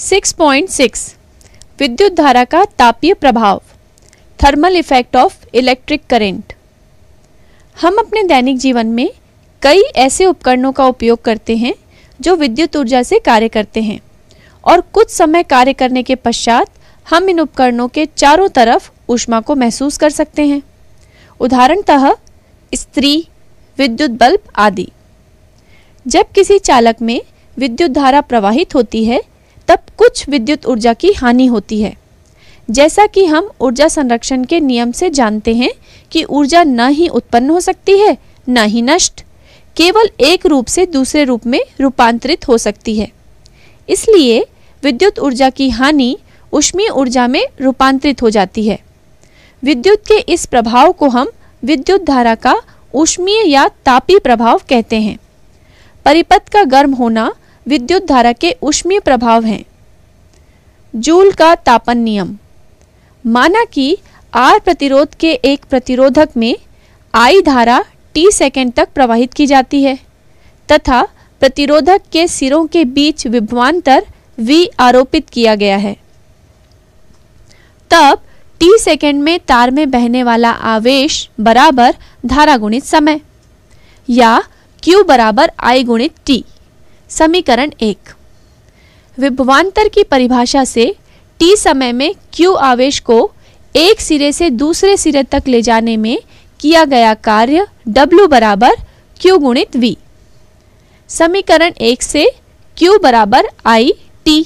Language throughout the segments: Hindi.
6.6 विद्युत धारा का तापीय प्रभाव thermal effect of electric current हम अपने दैनिक जीवन में कई ऐसे उपकरणों का उपयोग करते हैं जो विद्युत ऊर्जा से कार्य करते हैं और कुछ समय कार्य करने के पश्चात हम इन उपकरणों के चारों तरफ ऊष्मा को महसूस कर सकते हैं उदाहरणतः स्त्री विद्युत बल्ब आदि जब किसी चालक में विद्युत धारा प्रवाहित होती है तब कुछ विद्युत ऊर्जा की हानि होती है जैसा कि हम ऊर्जा संरक्षण के नियम से जानते हैं कि ऊर्जा न ही उत्पन्न हो सकती है न ही नष्ट केवल एक रूप से दूसरे रूप में रूपांतरित हो सकती है इसलिए विद्युत ऊर्जा की हानि उष्मीय ऊर्जा में रूपांतरित हो जाती है विद्युत के इस प्रभाव को हम विद्युत धारा का उष्मीय या तापी प्रभाव कहते हैं परिपथ का गर्म होना विद्युत धारा के उष्मीय प्रभाव हैं जूल का तापन नियम माना कि आर प्रतिरोध के एक प्रतिरोधक में आई धारा टी सेकेंड तक प्रवाहित की जाती है तथा प्रतिरोधक के सिरों के बीच विभवान्तर वी आरोपित किया गया है तब टी सेकेंड में तार में बहने वाला आवेश बराबर धारा गुणित समय या क्यू बराबर आई गुणित टी समीकरण एक विभवान्तर की परिभाषा से टी समय में क्यू आवेश को एक सिरे से दूसरे सिरे तक ले जाने में किया गया कार्य W बराबर क्यू गुणित वी समीकरण एक से Q बराबर आई टी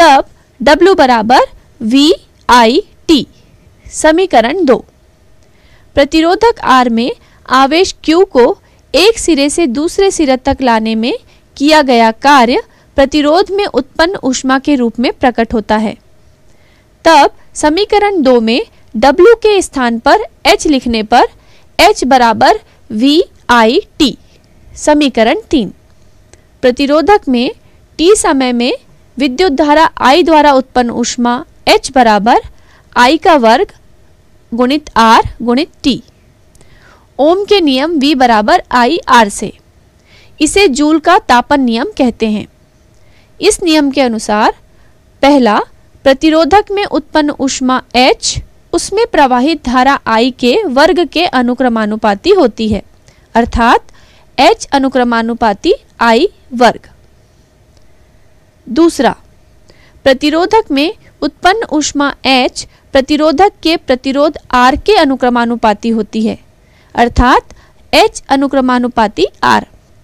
तब W बराबर वी आई टी समीकरण दो प्रतिरोधक R में आवेश Q को एक सिरे से दूसरे सिरे तक लाने में किया गया कार्य प्रतिरोध में उत्पन्न ऊष्मा के रूप में प्रकट होता है तब समीकरण दो में W के स्थान पर H लिखने पर H बराबर वी आई टी समीकरण तीन प्रतिरोधक में T समय में विद्युत धारा I द्वारा उत्पन्न ऊष्मा H बराबर I का वर्ग गुणित R गुणित T ओम के नियम V बराबर आई आर से इसे जूल का तापन नियम कहते हैं इस नियम के अनुसार पहला प्रतिरोधक में उत्पन्न ऊष्मा एच उसमें प्रवाहित धारा I के वर्ग के अनुक्रमानुपाती होती है अर्थात H अनुक्रमानुपाती I वर्ग दूसरा प्रतिरोधक में उत्पन्न ऊष्मा H प्रतिरोधक के प्रतिरोध R के अनुक्रमानुपाती होती है अर्थात H अनुक्रमानुपाती R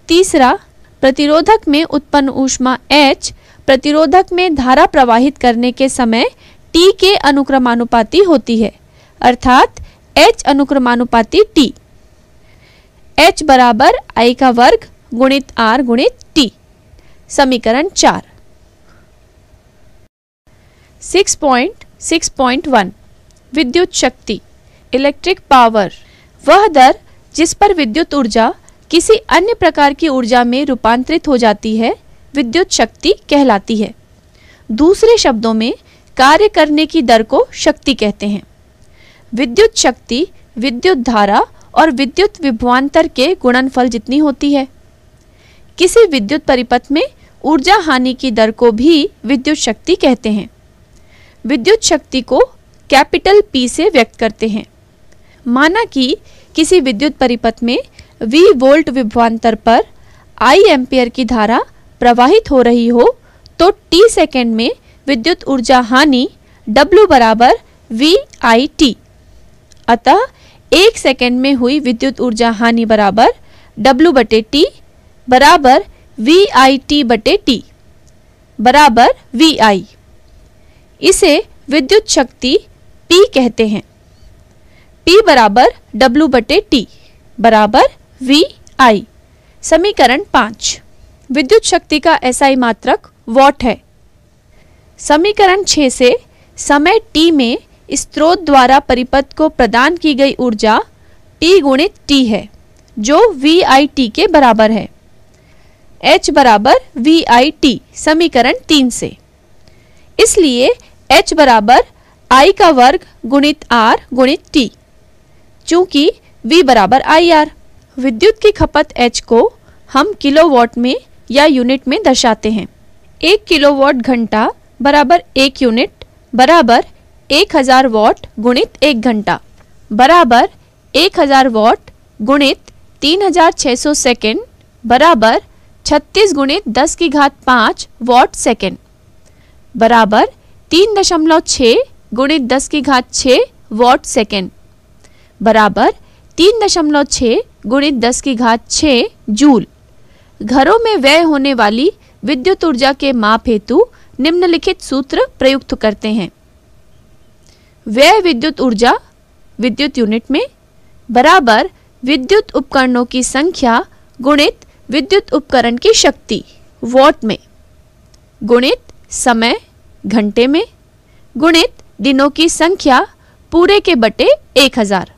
तीसरा प्रतिरोधक में उत्पन्न ऊष्मा एच प्रतिरोधक में धारा प्रवाहित करने के समय टी के अनुक्रमानुपाती होती है अर्थात एच अनुक्रमानुपाती टी एच बराबर आई का वर्ग गुणित आर गुणित टी समीकरण चार 6.6.1 विद्युत शक्ति इलेक्ट्रिक पावर वह दर जिस पर विद्युत ऊर्जा किसी अन्य प्रकार की ऊर्जा में रूपांतरित हो जाती है विद्युत शक्ति कहलाती है दूसरे शब्दों में कार्य करने की दर को शक्ति कहते हैं विद्युत शक्ति विद्युत धारा और विद्युत विभवान्तर के गुणनफल जितनी होती है किसी विद्युत परिपथ में ऊर्जा हानि की दर को भी विद्युत शक्ति कहते हैं विद्युत शक्ति को कैपिटल पी से व्यक्त करते हैं माना कि किसी विद्युत परिपथ में वी वोल्ट विभवांतर पर आई एम्पियर की धारा प्रवाहित हो रही हो तो टी सेकेंड में विद्युत ऊर्जा हानि W बराबर वी आई टी अतः एक सेकेंड में हुई विद्युत ऊर्जा हानि बराबर W बटे टी बराबर वी आई टी बटे टी बराबर वी आई इसे विद्युत शक्ति P कहते हैं P बराबर W बटे टी बराबर वी आई समीकरण पांच विद्युत शक्ति का एसआई मात्रक वॉट है समीकरण छ से समय टी में स्त्रोत द्वारा परिपथ को प्रदान की गई ऊर्जा टी गुणित टी है जो वी आई टी के बराबर है एच बराबर वी आई टी समीकरण तीन से इसलिए एच बराबर आई का वर्ग गुणित आर गुणित टी चूंकि वी बराबर आई आर विद्युत की खपत एच को हम किलोवाट में या यूनिट में दर्शाते हैं एक किलोवाट घंटा बराबर एक यूनिट बराबर एक हज़ार वॉट गुणित एक घंटा बराबर एक हज़ार वॉट गुणित तीन हज़ार छः सौ सेकेंड बराबर छत्तीस गुणित दस की घात पाँच वॉट सेकेंड बराबर तीन दशमलव छः गुणित दस की घात छः वॉट सेकेंड बराबर तीन दशमलव छः गुणित दस की घात छः जूल घरों में व्यय होने वाली विद्युत ऊर्जा के माप हेतु निम्नलिखित सूत्र प्रयुक्त करते हैं व्यय विद्युत ऊर्जा विद्युत यूनिट में बराबर विद्युत उपकरणों की संख्या गुणित विद्युत उपकरण की शक्ति वॉट में गुणित समय घंटे में गुणित दिनों की संख्या पूरे के बटे एक हजार